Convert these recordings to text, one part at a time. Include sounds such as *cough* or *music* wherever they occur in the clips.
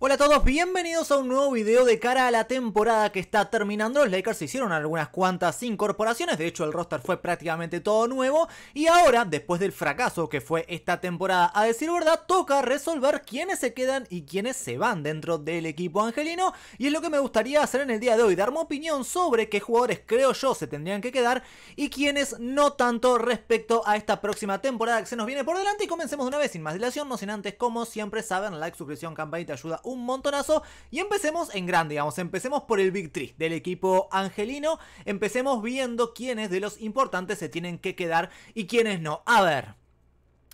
Hola a todos, bienvenidos a un nuevo video de cara a la temporada que está terminando. Los Lakers hicieron algunas cuantas incorporaciones, de hecho el roster fue prácticamente todo nuevo. Y ahora, después del fracaso que fue esta temporada, a decir verdad, toca resolver quiénes se quedan y quiénes se van dentro del equipo angelino. Y es lo que me gustaría hacer en el día de hoy, dar mi opinión sobre qué jugadores creo yo se tendrían que quedar y quiénes no tanto respecto a esta próxima temporada que se nos viene por delante. Y comencemos de una vez sin más dilación, no sin antes, como siempre saben, like, suscripción, campanita, ayuda un montonazo. Y empecemos en grande, digamos, empecemos por el Big 3 del equipo angelino. Empecemos viendo quiénes de los importantes se tienen que quedar y quiénes no. A ver,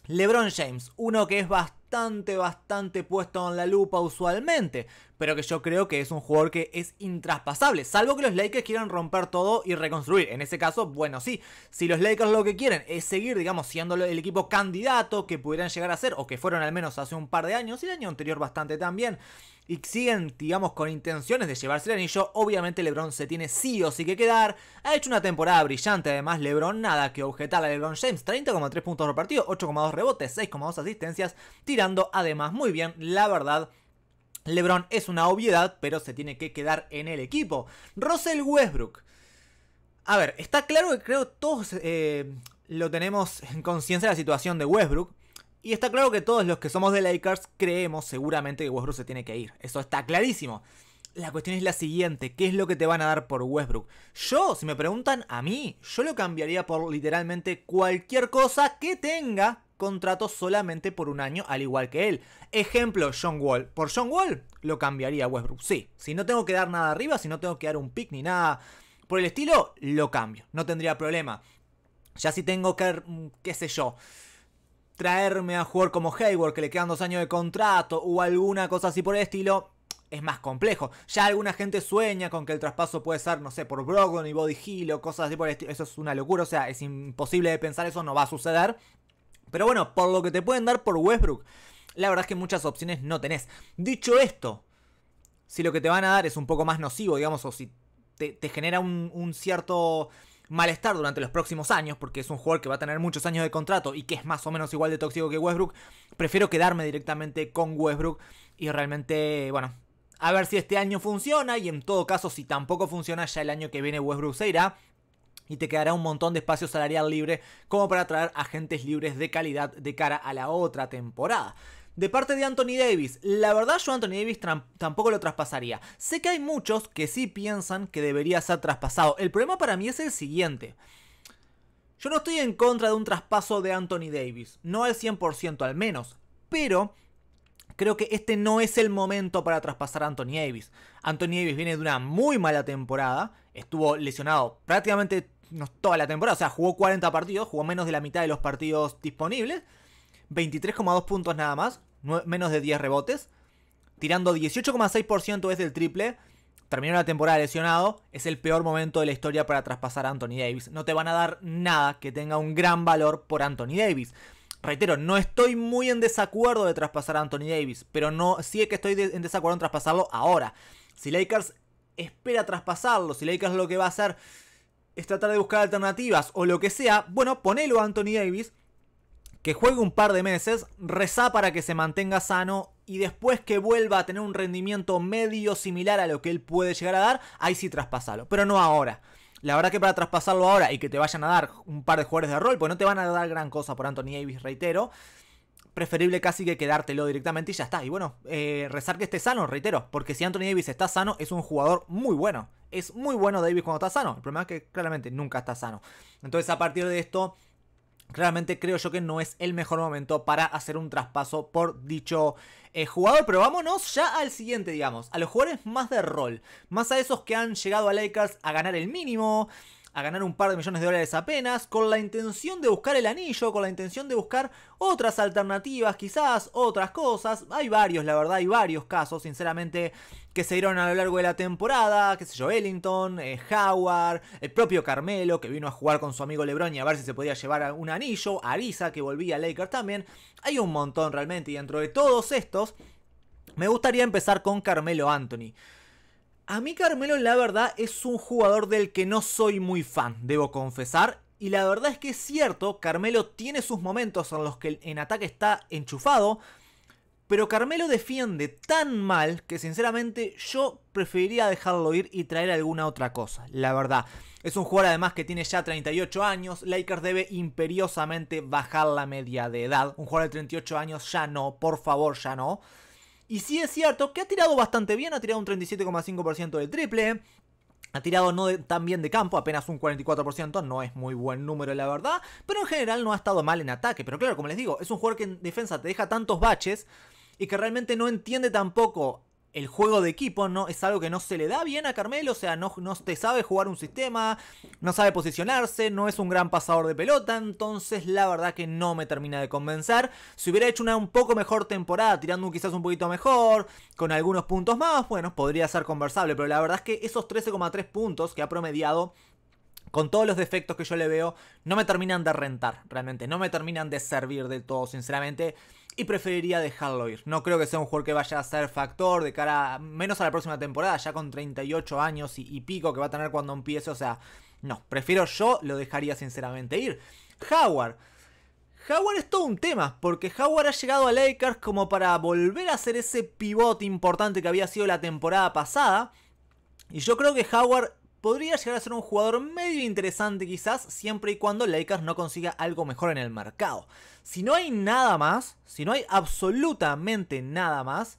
LeBron James, uno que es bastante, bastante puesto en la lupa usualmente pero que yo creo que es un jugador que es intraspasable, salvo que los Lakers quieran romper todo y reconstruir. En ese caso, bueno, sí, si los Lakers lo que quieren es seguir, digamos, siendo el equipo candidato que pudieran llegar a ser, o que fueron al menos hace un par de años, y el año anterior bastante también, y siguen, digamos, con intenciones de llevarse el anillo, obviamente LeBron se tiene sí o sí que quedar. Ha hecho una temporada brillante, además LeBron nada que objetar a LeBron James, 30,3 puntos por partido, 8,2 rebotes, 6,2 asistencias, tirando además muy bien, la verdad LeBron es una obviedad, pero se tiene que quedar en el equipo. Russell Westbrook. A ver, está claro que creo todos eh, lo tenemos en conciencia de la situación de Westbrook. Y está claro que todos los que somos de Lakers creemos seguramente que Westbrook se tiene que ir. Eso está clarísimo. La cuestión es la siguiente, ¿qué es lo que te van a dar por Westbrook? Yo, si me preguntan a mí, yo lo cambiaría por literalmente cualquier cosa que tenga contrato solamente por un año, al igual que él. Ejemplo, John Wall. Por John Wall lo cambiaría Westbrook, sí. Si no tengo que dar nada arriba, si no tengo que dar un pick ni nada por el estilo, lo cambio. No tendría problema. Ya si tengo que, mm, qué sé yo, traerme a jugar como Hayward, que le quedan dos años de contrato, o alguna cosa así por el estilo, es más complejo. Ya alguna gente sueña con que el traspaso puede ser, no sé, por Brogdon y Body Hill o cosas así por el estilo. Eso es una locura, o sea, es imposible de pensar, eso no va a suceder. Pero bueno, por lo que te pueden dar por Westbrook, la verdad es que muchas opciones no tenés. Dicho esto, si lo que te van a dar es un poco más nocivo, digamos, o si te, genera un, un cierto malestar durante los próximos años, porque es un jugador que va a tener muchos años de contrato y que es más o menos igual de tóxico que Westbrook, prefiero quedarme directamente con Westbrook y realmente, bueno, a ver si este año funciona y en todo caso si tampoco funciona ya el año que viene Westbrook se irá y te quedará un montón de espacio salarial libre como para traer agentes libres de calidad de cara a la otra temporada. De parte de Anthony Davis, la verdad yo Anthony Davis tampoco lo traspasaría. Sé que hay muchos que sí piensan que debería ser traspasado. El problema para mí es el siguiente. Yo no estoy en contra de un traspaso de Anthony Davis, no al 100% al menos, pero creo que este no es el momento para traspasar a Anthony Davis. Anthony Davis viene de una muy mala temporada, estuvo lesionado prácticamente no toda la temporada, o sea, jugó 40 partidos, jugó menos de la mitad de los partidos disponibles, 23,2 puntos nada más, menos de 10 rebotes, tirando 18,6% desde el triple, terminó la temporada lesionado, es el peor momento de la historia para traspasar a Anthony Davis. No te van a dar nada que tenga un gran valor por Anthony Davis. Reitero, no estoy muy en desacuerdo de traspasar a Anthony Davis, pero no sí es que estoy en desacuerdo en traspasarlo ahora. Si Lakers espera traspasarlo, si Lakers lo que va a hacer es tratar de buscar alternativas o lo que sea, bueno, ponelo a Anthony Davis, que juegue un par de meses, reza para que se mantenga sano y después que vuelva a tener un rendimiento medio similar a lo que él puede llegar a dar, ahí sí traspasalo, pero no ahora. La verdad que para traspasarlo ahora y que te vayan a dar un par de jugadores de rol, pues no te van a dar gran cosa por Anthony Davis, reitero preferible casi que quedártelo directamente y ya está. Y bueno, eh, rezar que esté sano, reitero, porque si Anthony Davis está sano, es un jugador muy bueno. Es muy bueno Davis cuando está sano. El problema es que claramente nunca está sano. Entonces a partir de esto, realmente creo yo que no es el mejor momento para hacer un traspaso por dicho eh, jugador. Pero vámonos ya al siguiente, digamos, a los jugadores más de rol. Más a esos que han llegado a Lakers a ganar el mínimo a ganar un par de millones de dólares apenas, con la intención de buscar el anillo, con la intención de buscar otras alternativas, quizás otras cosas. Hay varios, la verdad, hay varios casos, sinceramente, que se dieron a lo largo de la temporada, qué sé yo, Ellington, eh, Howard, el propio Carmelo, que vino a jugar con su amigo Lebron y a ver si se podía llevar un anillo, Arisa, que volvía a Lakers también. Hay un montón realmente, y dentro de todos estos, me gustaría empezar con Carmelo Anthony. A mí Carmelo la verdad es un jugador del que no soy muy fan, debo confesar. Y la verdad es que es cierto, Carmelo tiene sus momentos en los que en ataque está enchufado. Pero Carmelo defiende tan mal que sinceramente yo preferiría dejarlo ir y traer alguna otra cosa, la verdad. Es un jugador además que tiene ya 38 años, Lakers debe imperiosamente bajar la media de edad. Un jugador de 38 años ya no, por favor ya no. Y sí es cierto que ha tirado bastante bien, ha tirado un 37,5% del triple. Ha tirado no tan bien de campo, apenas un 44%, no es muy buen número la verdad, pero en general no ha estado mal en ataque. Pero claro, como les digo, es un jugador que en defensa te deja tantos baches y que realmente no entiende tampoco el juego de equipo no es algo que no se le da bien a Carmelo, o sea, no, no te sabe jugar un sistema, no sabe posicionarse, no es un gran pasador de pelota, entonces la verdad que no me termina de convencer. Si hubiera hecho una un poco mejor temporada, tirando quizás un poquito mejor, con algunos puntos más, bueno, podría ser conversable, pero la verdad es que esos 13,3 puntos que ha promediado con todos los defectos que yo le veo, no me terminan de rentar, realmente, no me terminan de servir del todo, sinceramente y preferiría dejarlo ir. No creo que sea un jugador que vaya a ser factor de cara, menos a la próxima temporada, ya con 38 años y, y pico que va a tener cuando empiece. O sea, no, prefiero yo, lo dejaría sinceramente ir. Howard. Howard es todo un tema, porque Howard ha llegado a Lakers como para volver a ser ese pivote importante que había sido la temporada pasada. Y yo creo que Howard podría llegar a ser un jugador medio interesante quizás, siempre y cuando Lakers no consiga algo mejor en el mercado. Si no hay nada más, si no hay absolutamente nada más,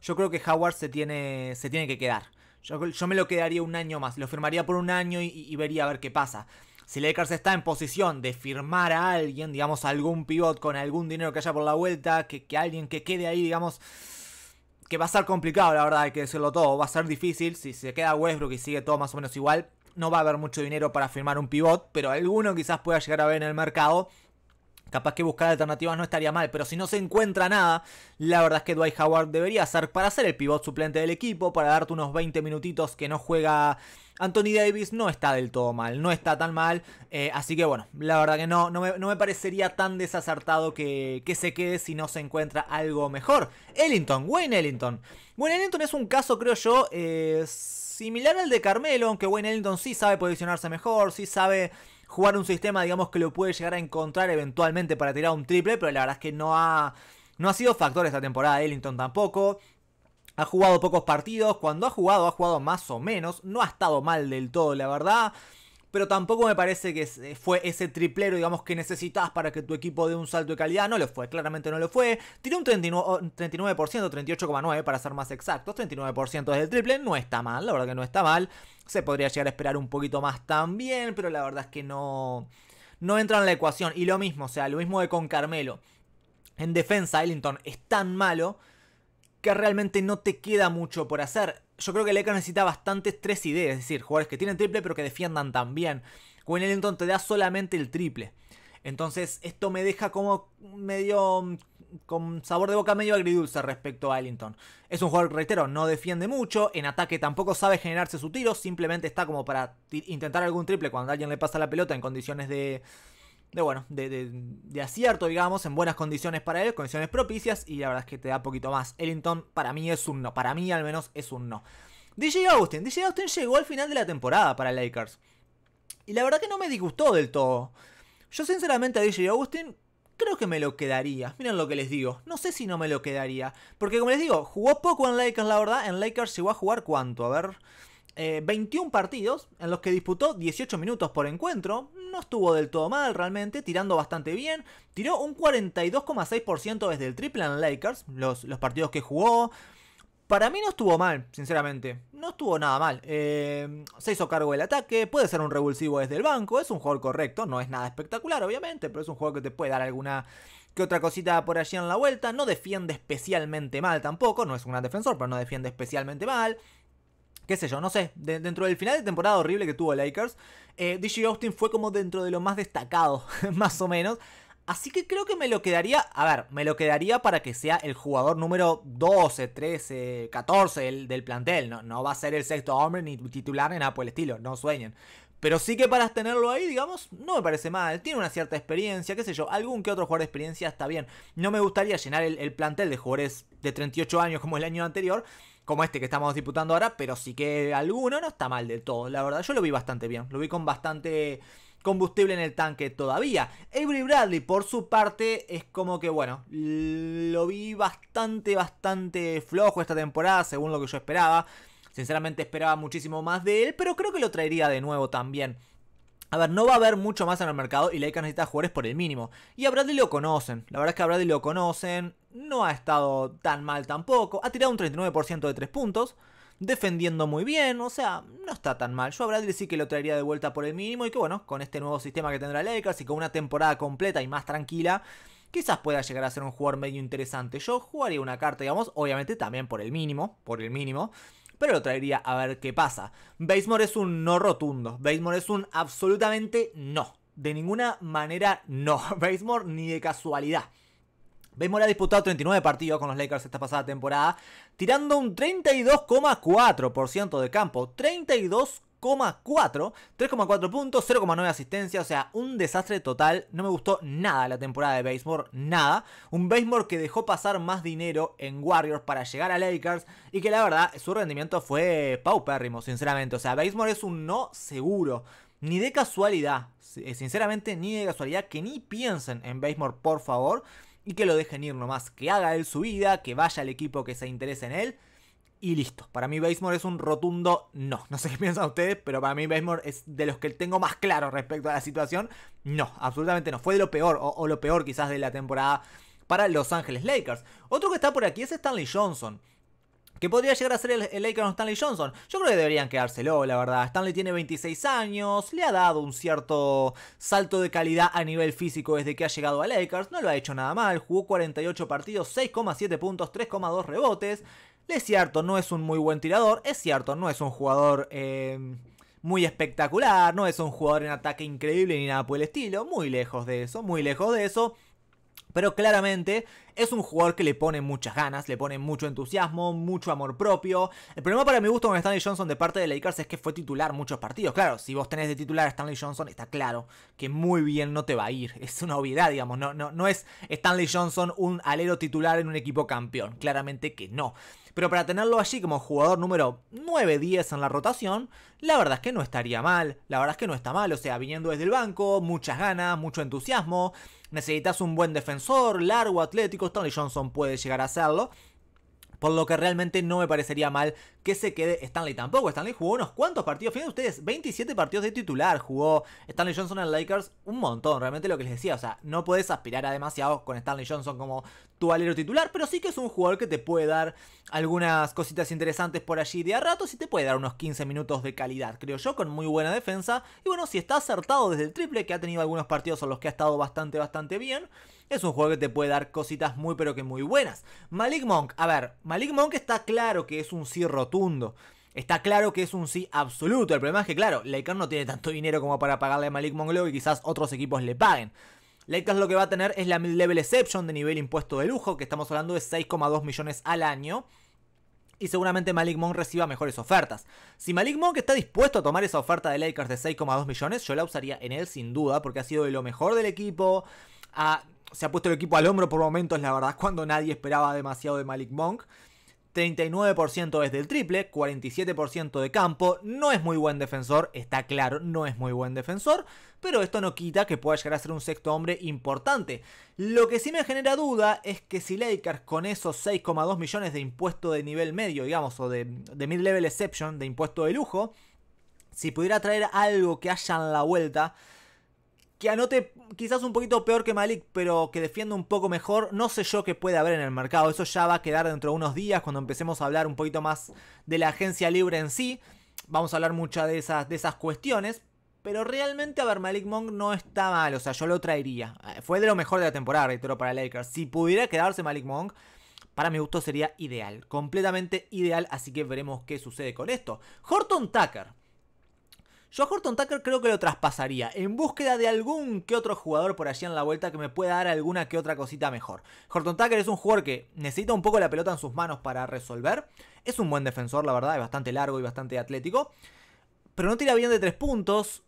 yo creo que Howard se tiene, se tiene que quedar. Yo, me lo quedaría un año más, lo firmaría por un año y, vería a ver qué pasa. Si Lakers está en posición de firmar a alguien, digamos, algún pivot con algún dinero que haya por la vuelta, que, que alguien que quede ahí, digamos, que va a ser complicado, la verdad, hay que decirlo todo. Va a ser difícil. Si se queda Westbrook y sigue todo más o menos igual, no va a haber mucho dinero para firmar un pivot, pero alguno quizás pueda llegar a ver en el mercado. Capaz que buscar alternativas no estaría mal, pero si no se encuentra nada, la verdad es que Dwight Howard debería ser para ser el pivot suplente del equipo, para darte unos 20 minutitos que no juega Anthony Davis, no está del todo mal, no está tan mal. Eh, así que bueno, la verdad que no, no, me, parecería tan desacertado que, se quede si no se encuentra algo mejor. Ellington, Wayne Ellington. Wayne Ellington es un caso, creo yo, eh, similar al de Carmelo, aunque Wayne Ellington sí sabe posicionarse mejor, sí sabe jugar un sistema, digamos, que lo puede llegar a encontrar eventualmente para tirar un triple, pero la verdad es que no ha, no ha sido factor esta temporada. Ellington tampoco. Ha jugado pocos partidos. Cuando ha jugado, ha jugado más o menos. No ha estado mal del todo, la verdad pero tampoco me parece que eh, fue ese triplero, digamos, que necesitas para que tu equipo dé un salto de calidad. No lo fue, claramente no lo fue. Tiene un 39%, 38,9% para ser más exactos, 39% es el triple, no está mal, la verdad que no está mal. Se podría llegar a esperar un poquito más también, pero la verdad es que no, no entra en la ecuación. Y lo mismo, o sea, lo mismo de con Carmelo. En defensa, Ellington es tan malo que realmente no te queda mucho por hacer yo creo que Leca necesita bastantes tres ideas, es decir, jugadores que tienen triple pero que defiendan también. Wayne Ellington te da solamente el triple. Entonces, esto me deja como medio. Mm, con sabor de boca medio agridulce respecto a Ellington. Es un jugador, reitero, no defiende mucho. En ataque tampoco sabe generarse su tiro. Simplemente está como para intentar algún triple cuando alguien le pasa la pelota en condiciones de, de bueno, de, de, de, acierto, digamos, en buenas condiciones para él, condiciones propicias, y la verdad es que te da poquito más. Ellington para mí es un no, para mí al menos es un no. DJ Austin, DJ Austin llegó al final de la temporada para Lakers. Y la verdad que no me disgustó del todo. Yo sinceramente a DJ Austin creo que me lo quedaría. Miren lo que les digo. No sé si no me lo quedaría. Porque como les digo, jugó poco en Lakers, la verdad. En Lakers llegó a jugar cuánto, a ver. 21 eh, partidos en los que disputó 18 minutos por encuentro. No estuvo del todo mal realmente, tirando bastante bien. Tiró un 42,6% desde el triple en Lakers, los, partidos que jugó. Para mí no estuvo mal, sinceramente. No estuvo nada mal. Eh, se hizo cargo del ataque, puede ser un revulsivo desde el banco, es un jugador correcto, no es nada espectacular obviamente, pero es un juego que te puede dar alguna que otra cosita por allí en la vuelta. No defiende especialmente mal tampoco, no es un gran defensor, pero no defiende especialmente mal qué sé yo, no sé, dentro del final de temporada horrible que tuvo Lakers, eh, DJ Austin fue como dentro de lo más destacado, *laughs* más o menos. Así que creo que me lo quedaría, a ver, me lo quedaría para que sea el jugador número 12, 13, 14 del plantel. No, no va a ser el sexto hombre ni titular ni nada por el estilo, no sueñen. Pero sí que para tenerlo ahí, digamos, no me parece mal. Tiene una cierta experiencia, qué sé yo, algún que otro jugador de experiencia está bien. No me gustaría llenar el plantel de jugadores de 38 años como el año anterior, como este que estamos disputando ahora, pero sí que alguno no está mal del todo, la verdad. Yo lo vi bastante bien, lo vi con bastante combustible en el tanque todavía. Avery Bradley, por su parte, es como que, bueno, lo vi bastante, bastante flojo esta temporada, según lo que yo esperaba. Sinceramente esperaba muchísimo más de él, pero creo que lo traería de nuevo también. A ver, no va a haber mucho más en el mercado y que necesita jugadores por el mínimo. Y a Bradley lo conocen. La verdad es que a Bradley lo conocen no ha estado tan mal tampoco. Ha tirado un 39% de 3 puntos. Defendiendo muy bien, o sea, no está tan mal. Yo a Bradley sí que lo traería de vuelta por el mínimo. Y que bueno, con este nuevo sistema que tendrá Lakers y con una temporada completa y más tranquila, quizás pueda llegar a ser un jugador medio interesante. Yo jugaría una carta, digamos, obviamente también por el mínimo. Por el mínimo pero lo traería a ver qué pasa. Basemore es un no rotundo, Basemore es un absolutamente no. De ninguna manera no, *laughs* Basemore ni de casualidad. Baymore ha disputado 39 partidos con los Lakers esta pasada temporada, tirando un 32,4% de campo, 32,4%. 3,4 puntos, 0,9 asistencia, o sea, un desastre total. No me gustó nada la temporada de Baseball, nada. Un Baseball que dejó pasar más dinero en Warriors para llegar a Lakers y que la verdad su rendimiento fue paupérrimo, sinceramente. O sea, Baseball es un no seguro. Ni de casualidad, eh, sinceramente, ni de casualidad que ni piensen en Baseball, por favor y que lo dejen ir nomás, que haga él su vida, que vaya al equipo que se interese en él y listo. Para mí Basemore es un rotundo no. No sé qué *laughs* piensan ustedes, pero para mí Basemore es de los que tengo más claro respecto a la situación. No, absolutamente no. Fue de lo peor o, o lo peor quizás de la temporada para Los Ángeles Lakers. Otro que está por aquí es Stanley Johnson que podría llegar a ser el, Lakers o Stanley Johnson. Yo creo que deberían quedárselo, la verdad. Stanley tiene 26 años, le ha dado un cierto salto de calidad a nivel físico desde que ha llegado a Lakers, no lo ha hecho nada mal, jugó 48 partidos, 6,7 puntos, 3,2 rebotes. Es cierto, no es un muy buen tirador, es cierto, no es un jugador... Eh, muy espectacular, no es un jugador en ataque increíble ni nada por el estilo, muy lejos de eso, muy lejos de eso. Pero claramente es un jugador que le pone muchas ganas, le pone mucho entusiasmo, mucho amor propio. El problema para mi gusto con Stanley Johnson de parte de Lakers es que fue titular muchos partidos. Claro, si vos tenés de titular a Stanley Johnson, está claro que muy bien no te va a ir. *laughs* Es una obviedad, digamos. No, no, no es Stanley Johnson un alero titular en un equipo campeón. Claramente que no. Pero para tenerlo allí como jugador número 9-10 en la rotación, la verdad es que no estaría mal. La verdad es que no está mal. O sea, viniendo desde el banco, muchas ganas, mucho entusiasmo. Necesitas un buen defensor, largo, atlético. Stanley Johnson puede llegar a hacerlo. Por lo que realmente no me parecería mal que se quede Stanley tampoco. Stanley jugó unos cuantos partidos. Fíjense ustedes, 27 partidos de titular jugó Stanley Johnson en Lakers. Un montón, realmente lo que les decía. O sea, no puedes aspirar a demasiado con Stanley Johnson como tu alero titular. Pero sí que es un jugador que te puede dar algunas cositas interesantes por allí de a ratos y te puede dar unos 15 minutos de calidad, creo yo, con muy buena defensa. Y bueno, si está acertado desde el triple, que ha tenido algunos partidos en los que ha estado bastante, bastante bien es un juego que te puede dar cositas muy pero que muy buenas. Malik Monk, a ver, Malik Monk está claro que es un sí rotundo. Está claro que es un sí absoluto. El problema es que, claro, Lakers no tiene tanto dinero como para pagarle a Malik Monk lo y quizás otros equipos le paguen. Lakers lo que va a tener es la mid-level exception de nivel impuesto de lujo, que estamos hablando de 6,2 millones al año y seguramente Malik Monk reciba mejores ofertas. Si Malik Monk está dispuesto a tomar esa oferta de Lakers de 6,2 millones, yo la usaría en él sin duda, porque ha sido de lo mejor del equipo se ha puesto el equipo al hombro por momentos, la verdad, cuando nadie esperaba demasiado de Malik Monk. 39% desde el triple, 47% de campo, no es muy buen defensor, está claro, no es muy buen defensor, pero esto no quita que pueda llegar a ser un sexto hombre importante. Lo que sí me genera duda es que si Lakers con esos 6,2 millones de impuesto de nivel medio, digamos, o de, de mid-level exception, de impuesto de lujo, si pudiera traer algo que haya en la vuelta, que anote quizás un poquito peor que Malik, pero que defiende un poco mejor, no sé yo qué puede haber en el mercado. Eso ya va a quedar dentro de unos días cuando empecemos a hablar un poquito más de la agencia libre en sí. Vamos a hablar muchas de esas, de esas cuestiones. Pero realmente, a ver, Malik Monk no está mal, o sea, yo lo traería. Eh, fue de lo mejor de la temporada, reitero, para Lakers. Si pudiera quedarse Malik Monk, para mi gusto sería ideal, completamente ideal, así que veremos qué sucede con esto. Horton Tucker, yo a Horton Tucker creo que lo traspasaría en búsqueda de algún que otro jugador por allí en la vuelta que me pueda dar alguna que otra cosita mejor. Horton Tucker es un jugador que necesita un poco la pelota en sus manos para resolver. Es un buen defensor, la verdad, es bastante largo y bastante atlético. Pero no tira bien de tres puntos.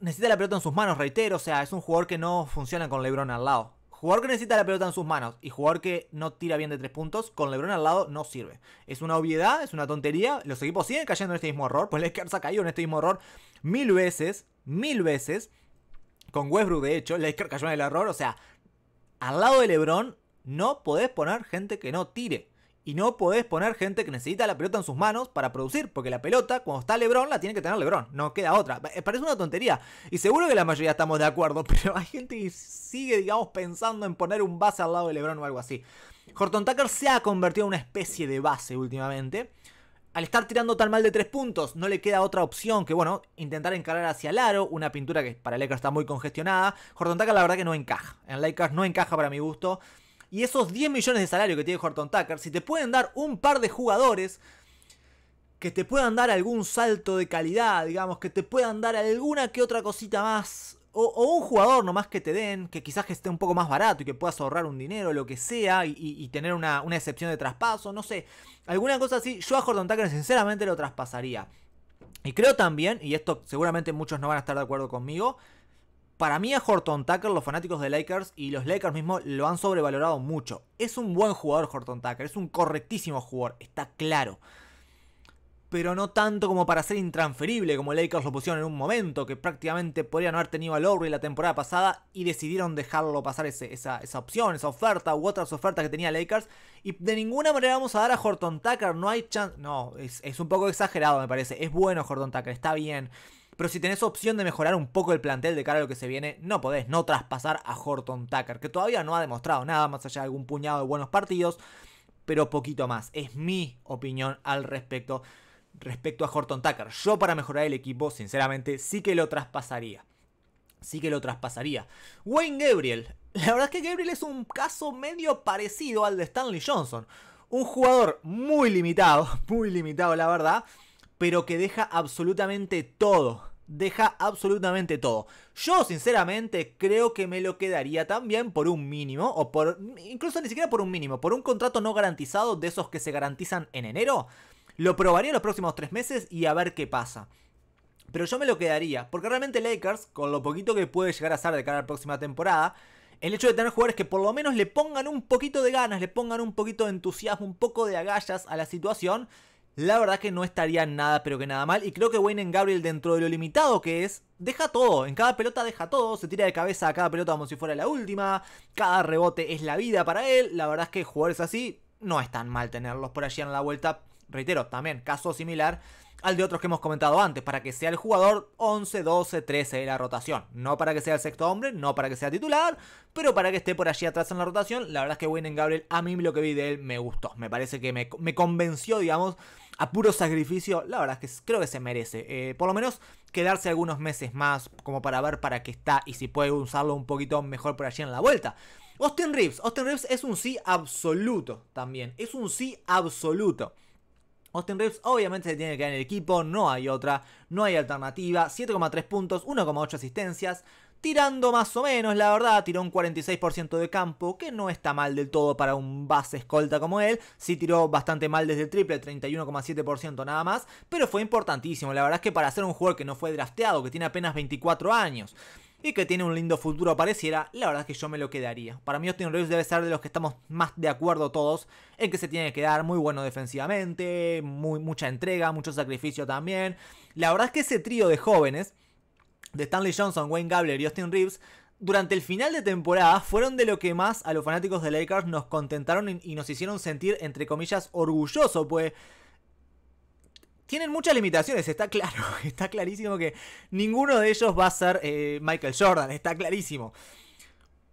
Necesita la pelota en sus manos, reitero. O sea, es un jugador que no funciona con LeBron al lado. Jugador que necesita la pelota en sus manos y jugador que no tira bien de tres puntos, con LeBron al lado no sirve. Es una obviedad, es una tontería. Los equipos siguen cayendo en este mismo error. Pues se ha caído en este mismo error mil veces, mil veces. Con Westbrook, de hecho, Lakers cayó en el error. O sea, al lado de LeBron no podés poner gente que no tire. Y no podés poner gente que necesita la pelota en sus manos para producir, porque la pelota, cuando está Lebron, la tiene que tener Lebron, no queda otra. Eh, parece una tontería. Y seguro que la mayoría estamos de acuerdo, *laughs* pero hay gente que sigue, digamos, pensando en poner un base al lado de Lebron o algo así. Horton Tucker se ha convertido en una especie de base últimamente. Al estar tirando tan mal de tres puntos, no le queda otra opción que, bueno, intentar encarar hacia el aro, una pintura que para Lakers está muy congestionada. Horton Tucker la verdad que no encaja. En Lakers no encaja para mi gusto y esos 10 millones de salario que tiene Horton Tucker, si te pueden dar un par de jugadores que te puedan dar algún salto de calidad, digamos, que te puedan dar alguna que otra cosita más, o, un jugador nomás que te den, que quizás esté un poco más barato y que puedas ahorrar un dinero, lo que sea, y, tener una, excepción de traspaso, no sé, alguna cosa así, yo a Horton Tucker sinceramente lo traspasaría. Y creo también, y esto seguramente muchos no van a estar de acuerdo conmigo, para mí a Horton Tucker los fanáticos de Lakers y los Lakers mismos lo han sobrevalorado mucho. Es un buen jugador Horton Tucker, es un correctísimo jugador, está claro. Pero no tanto como para ser intransferible como Lakers lo pusieron en un momento, que prácticamente podrían haber tenido a Lowry la temporada pasada y decidieron dejarlo pasar esa, opción, esa oferta u otras ofertas que tenía Lakers. Y de ninguna manera vamos a dar a Horton Tucker, no hay chance... No, es, es un poco exagerado me parece, es bueno Horton Tucker, está bien pero si tenés opción de mejorar un poco el plantel de cara a lo que se viene, no podés no traspasar a Horton Tucker, que todavía no ha demostrado nada más allá de algún puñado de buenos partidos, pero poquito más. Es mi opinión al respecto respecto a Horton Tucker. Yo para mejorar el equipo, sinceramente, sí que lo traspasaría. Sí que lo traspasaría. Wayne Gabriel. La verdad es que Gabriel es un caso medio parecido al de Stanley Johnson. Un jugador muy limitado, *laughs* muy limitado la verdad, pero que deja absolutamente todo deja absolutamente todo. Yo sinceramente creo que me lo quedaría también por un mínimo, o por incluso ni siquiera por un mínimo, por un contrato no garantizado de esos que se garantizan en enero. Lo probaría los próximos tres meses y a ver qué pasa. Pero yo me lo quedaría, porque realmente Lakers, con lo poquito que puede llegar a ser de cara a la próxima temporada, el hecho de tener jugadores que por lo menos le pongan un poquito de ganas, le pongan un poquito de entusiasmo, un poco de agallas a la situación, la verdad que no estaría nada pero que nada mal. Y creo que Wayne en Gabriel, dentro de lo limitado que es, deja todo. En cada pelota deja todo. Se tira de cabeza a cada pelota como si fuera la última. Cada rebote es la vida para él. La verdad es que jugadores así no es tan mal tenerlos por allí en la vuelta. Reitero, también caso similar al de otros que hemos comentado antes, para que sea el jugador 11, 12, 13 de la rotación. No para que sea el sexto hombre, no para que sea titular, pero para que esté por allí atrás en la rotación. La verdad es que Wayne Gabriel, a mí lo que vi de él me gustó. Me parece que me, me convenció, digamos, a puro sacrificio, la verdad es que creo que se merece. Eh, por lo menos quedarse algunos meses más como para ver para qué está y si puede usarlo un poquito mejor por allí en la vuelta. Austin Reeves, Austin Reeves es un sí absoluto también, es un sí absoluto. Austin Reeves obviamente se tiene que quedar en el equipo, no hay otra, no hay alternativa, 7,3 puntos, 1,8 asistencias, tirando más o menos, la verdad, tiró un 46% de campo, que no está mal del todo para un base escolta como él, sí tiró bastante mal desde el triple, 31,7% nada más, pero fue importantísimo, la verdad es que para ser un jugador que no fue drafteado, que tiene apenas 24 años, y que tiene un lindo futuro pareciera, la verdad es que yo me lo quedaría. Para mí Austin Reeves debe ser de los que estamos más de acuerdo todos en que se tiene que dar muy bueno defensivamente, muy, mucha entrega, mucho sacrificio también. La verdad es que ese trío de jóvenes de Stanley Johnson, Wayne Gabler y Austin Reeves, durante el final de temporada fueron de lo que más a los fanáticos de Lakers nos contentaron y nos hicieron sentir, entre comillas, orgulloso, pues tienen muchas limitaciones, está claro, *laughs* está clarísimo que ninguno de ellos va a ser eh, Michael Jordan, está clarísimo.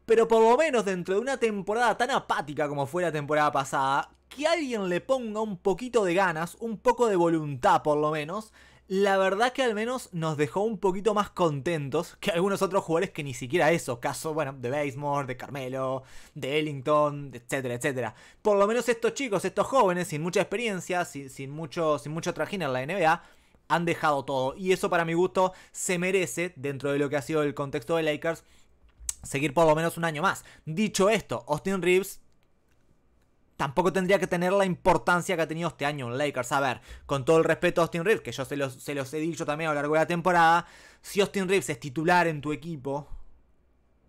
Pero por lo menos dentro de una temporada tan apática como fue la temporada pasada, que alguien le ponga un poquito de ganas, un poco de voluntad por lo menos, la verdad que al menos nos dejó un poquito más contentos que algunos otros jugadores que ni siquiera eso, caso, bueno, de Basemore, de Carmelo, de Ellington, etcétera, etcétera. Por lo menos estos chicos, estos jóvenes, sin mucha experiencia, sin, sin mucho, sin en la NBA, han dejado todo. Y eso para mi gusto se merece, dentro de lo que ha sido el contexto de Lakers, seguir por lo menos un año más. Dicho esto, Austin Reeves tampoco tendría que tener la importancia que ha tenido este año en Lakers. A ver, con todo el respeto a Austin Reeves, que yo se los, he dicho también a lo largo de la temporada, si Austin Reeves es titular en tu equipo,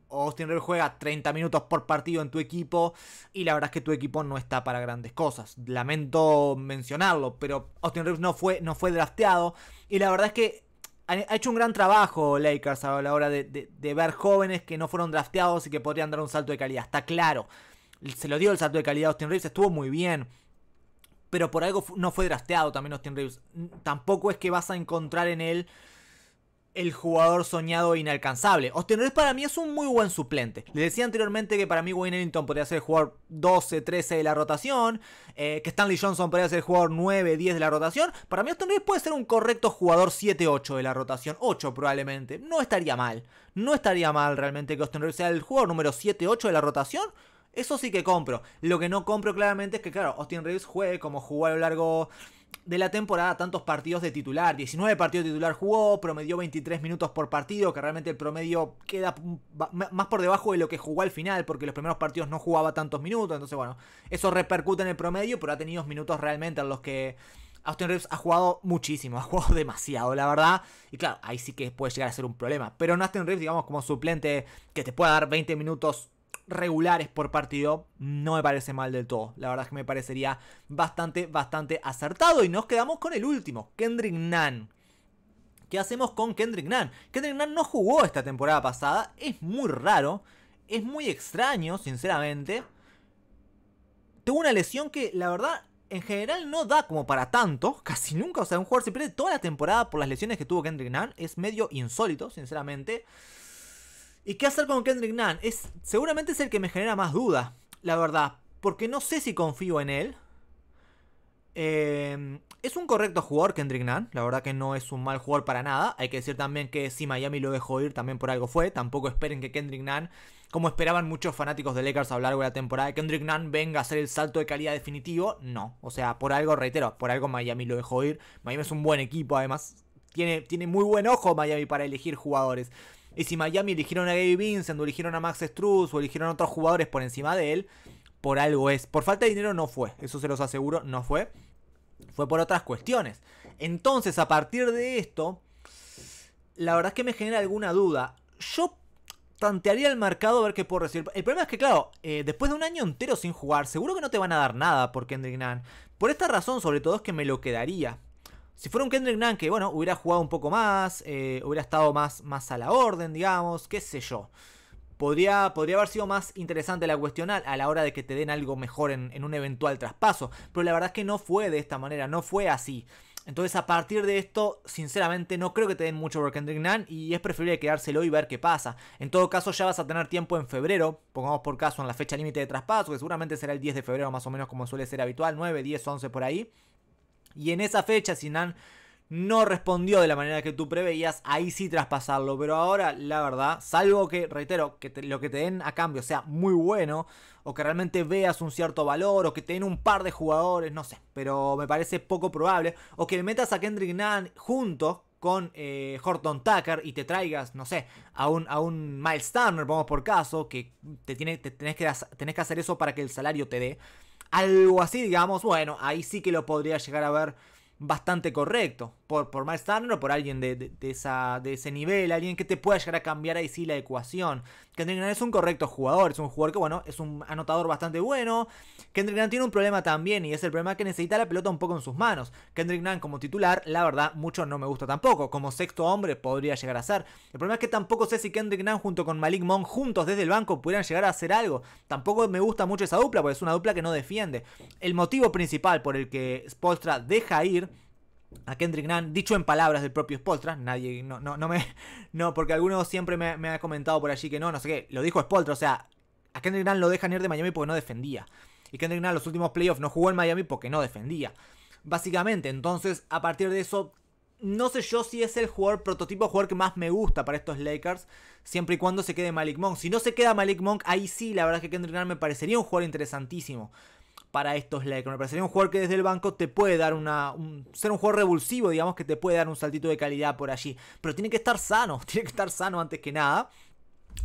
o Austin Reeves juega 30 minutos por partido en tu equipo, y la verdad es que tu equipo no está para grandes cosas. Lamento mencionarlo, pero Austin Reeves no fue, no fue drafteado, y la verdad es que ha hecho un gran trabajo Lakers a la hora de, ver jóvenes que no fueron drafteados y que podrían dar un salto de calidad, está claro se lo dio el salto de calidad a Austin Reeves, estuvo muy bien. Pero por algo no fue drasteado también Austin Reeves. Tampoco es que vas a encontrar en él el jugador soñado e inalcanzable. Austin Reeves para mí es un muy buen suplente. Le decía anteriormente que para mí Wayne Ellington podría ser el jugador 12, 13 de la rotación, eh, que Stanley Johnson podría ser el jugador 9, 10 de la rotación. Para mí Austin Reeves puede ser un correcto jugador 7, 8 de la rotación, 8 probablemente. No estaría mal. No estaría mal realmente que Austin Reeves sea el jugador número 7, 8 de la rotación. Eso sí que compro. Lo que no compro claramente es que, claro, Austin Reeves juegue como jugó a lo largo de la temporada tantos partidos de titular. 19 partidos de titular jugó, promedió 23 minutos por partido, que realmente el promedio queda más por debajo de lo que jugó al final, porque los primeros partidos no jugaba tantos minutos. Entonces, bueno, eso repercute en el promedio, pero ha tenido minutos realmente en los que Austin Reeves ha jugado muchísimo, *laughs* ha jugado demasiado, la verdad. Y claro, ahí sí que puede llegar a ser un problema. Pero no Austin Reeves, digamos, como suplente que te pueda dar 20 minutos regulares por partido no me parece mal del todo. La verdad es que me parecería bastante, bastante acertado. Y nos quedamos con el último, Kendrick Nunn. ¿Qué hacemos con Kendrick Nunn? Kendrick Nunn no jugó esta temporada pasada. Es muy raro. Es muy extraño, sinceramente. Tuvo una lesión que, la verdad, en general no da como para tanto. *laughs* Casi nunca. O sea, un jugador se pierde toda la temporada por las lesiones que tuvo Kendrick Nunn. Es medio insólito, sinceramente. ¿Y qué hacer con Kendrick Nunn? Es, seguramente es el que me genera más dudas, la verdad. Porque no sé si confío en él. Em, es un correcto jugador Kendrick Nunn. La verdad que no es un mal jugador para nada. Hay que decir también que si Miami lo dejó ir, también por algo fue. Tampoco esperen que Kendrick Nunn, como esperaban muchos fanáticos de Lakers a lo largo de la temporada, Kendrick Nunn venga a hacer el salto de calidad definitivo. No. O sea, por algo, reitero, por algo Miami lo dejó ir. Miami es un buen equipo, además. Tiene, tiene muy buen ojo Miami para elegir jugadores. Y si Miami eligieron a Gabe Vincent o eligieron a Max Struz o eligieron a otros jugadores por encima de él, por algo es. Por falta de dinero no fue, eso se los aseguro, no fue. Fue por otras cuestiones. Entonces, a partir de esto, la verdad es que me genera alguna duda. Yo tantearía el mercado a ver qué puedo recibir. El problema es que, claro, eh, después de un año entero sin jugar, seguro que no te van a dar nada por Kendrick Nunn. Por esta razón, sobre todo, es que me lo quedaría. Si fuera un Kendrick Nunn que, bueno, hubiera jugado un poco más, eh, hubiera estado más, más a la orden, digamos, qué sé yo. Podría, podría, haber sido más interesante la cuestión a la hora de que te den algo mejor en, un eventual traspaso. Pero la verdad es que no fue de esta manera, no fue así. Entonces a partir de esto, sinceramente no creo que te den mucho por Kendrick Nunn y es preferible quedárselo y ver qué pasa. En todo caso ya vas a tener tiempo en febrero, pongamos por caso en la fecha límite de traspaso, que seguramente será el 10 de febrero más o menos como suele ser habitual, 9, 10, 11 por ahí. Y en esa fecha Sinan no respondió de la manera que tú preveías, ahí sí traspasarlo. Pero ahora, la verdad, salvo que, reitero, que lo que te den a cambio sea muy bueno, o que realmente veas un cierto valor, o que te den un par de jugadores, no sé. Pero me parece poco probable. O que metas a Kendrick Nan junto con eh, Horton Tucker y te traigas, no sé, a un, a un Miles Turner, vamos por caso, que te, tiene, que, tenés que hacer eso para que el salario te dé algo así, digamos, bueno, ahí sí que lo podría llegar a ver bastante correcto. Por, por o por alguien esa, de ese nivel, alguien que te pueda llegar a cambiar ahí sí la ecuación. Kendrick Nunn es un correcto jugador, es un jugador que, bueno, es un anotador bastante bueno. Kendrick Nunn tiene un problema también y es el problema que necesita la pelota un poco en sus manos. Kendrick Nunn como titular, la verdad, mucho no me gusta tampoco. Como sexto hombre podría llegar a ser. El problema es que tampoco sé si Kendrick Nunn junto con Malik Monk juntos desde el banco pudieran llegar a hacer algo. Tampoco me gusta mucho esa dupla porque es una dupla que no defiende. El motivo principal por el que Spolstra deja ir a Kendrick Nunn, dicho en palabras del propio Spoltra, nadie, no, no, no me, *laughs* no, porque alguno siempre me, ha comentado por allí que no, no sé qué, lo dijo Spoltra, o sea, a Kendrick Nunn lo dejan ir de Miami porque no defendía, y Kendrick Nunn los últimos playoffs no jugó en Miami porque no defendía, básicamente, entonces, a partir de eso, no sé yo si es el jugador, prototipo jugador que más me gusta para estos Lakers, siempre y cuando se quede Malik Monk, si no se queda Malik Monk, ahí sí, la verdad es que Kendrick Nunn me parecería un jugador interesantísimo, para estos Lakers. Me sería un jugador que desde el banco te puede dar una. ser un jugador revulsivo, digamos, que te puede dar un saltito de calidad por allí. Pero tiene que estar sano, *laughs* tiene que estar sano antes que nada.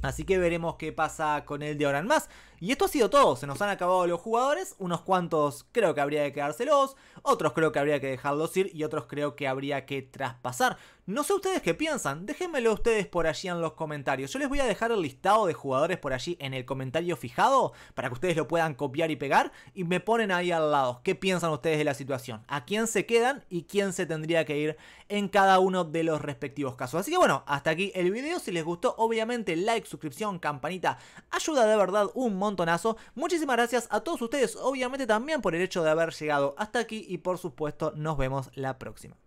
Así que veremos qué pasa con él de ahora en más. Y esto ha sido todo. Se nos han acabado los jugadores. Unos cuantos creo que habría que quedárselos. Otros creo que habría que dejarlos ir. Y otros creo que habría que traspasar. No sé ustedes qué piensan. Déjenmelo ustedes por allí en los comentarios. Yo les voy a dejar el listado de jugadores por allí en el comentario fijado. Para que ustedes lo puedan copiar y pegar. Y me ponen ahí al lado. ¿Qué piensan ustedes de la situación? ¿A quién se quedan? ¿Y quién se tendría que ir en cada uno de los respectivos casos? Así que bueno, hasta aquí el video. Si les gustó, obviamente like, suscripción, campanita. Ayuda de verdad un montón montonazo. Muchísimas gracias a todos ustedes, obviamente también por el hecho de haber llegado hasta aquí y por supuesto nos vemos la próxima.